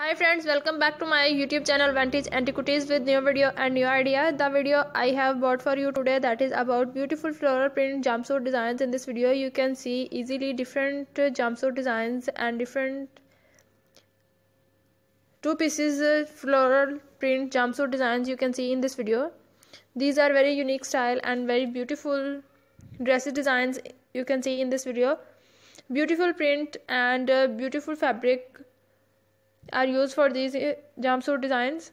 Hi friends, welcome back to my YouTube channel Vantage Antiquities with new video and new idea. The video I have bought for you today that is about beautiful floral print jumpsuit designs. In this video you can see easily different jumpsuit designs and different two pieces floral print jumpsuit designs you can see in this video. These are very unique style and very beautiful dresses designs you can see in this video. Beautiful print and uh, beautiful fabric are used for these eh, jumpsuit designs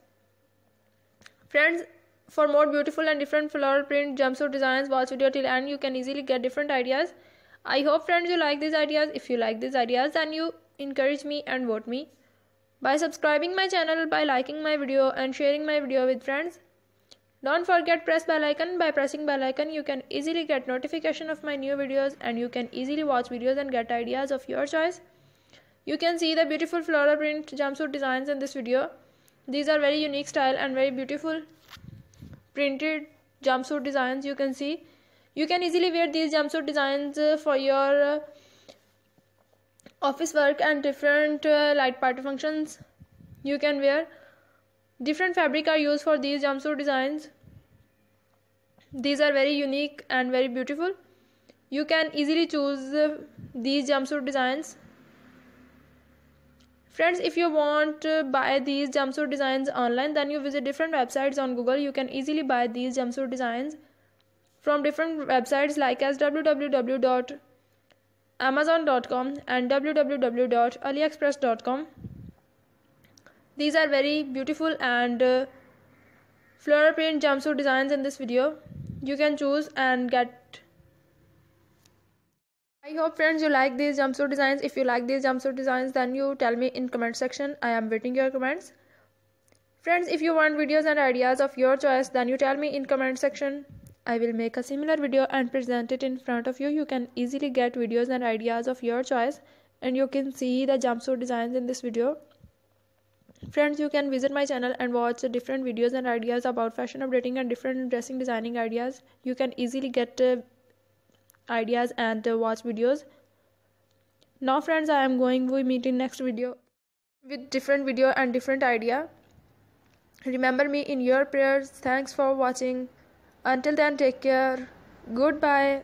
friends for more beautiful and different floral print jumpsuit designs watch video till end you can easily get different ideas i hope friends you like these ideas if you like these ideas then you encourage me and vote me by subscribing my channel by liking my video and sharing my video with friends don't forget press bell icon by pressing bell icon you can easily get notification of my new videos and you can easily watch videos and get ideas of your choice you can see the beautiful floral print jumpsuit designs in this video. These are very unique style and very beautiful printed jumpsuit designs you can see. You can easily wear these jumpsuit designs uh, for your uh, office work and different uh, light party functions you can wear. Different fabric are used for these jumpsuit designs. These are very unique and very beautiful. You can easily choose these jumpsuit designs friends if you want to buy these jumpsuit designs online then you visit different websites on google you can easily buy these jumpsuit designs from different websites like as www.amazon.com and www.aliexpress.com these are very beautiful and uh, floral print jumpsuit designs in this video you can choose and get hope friends you like these jumpsuit designs if you like these jumpsuit designs then you tell me in comment section i am waiting your comments friends if you want videos and ideas of your choice then you tell me in comment section i will make a similar video and present it in front of you you can easily get videos and ideas of your choice and you can see the jumpsuit designs in this video friends you can visit my channel and watch different videos and ideas about fashion updating and different dressing designing ideas you can easily get uh, ideas and watch videos now friends i am going we meet in next video with different video and different idea remember me in your prayers thanks for watching until then take care goodbye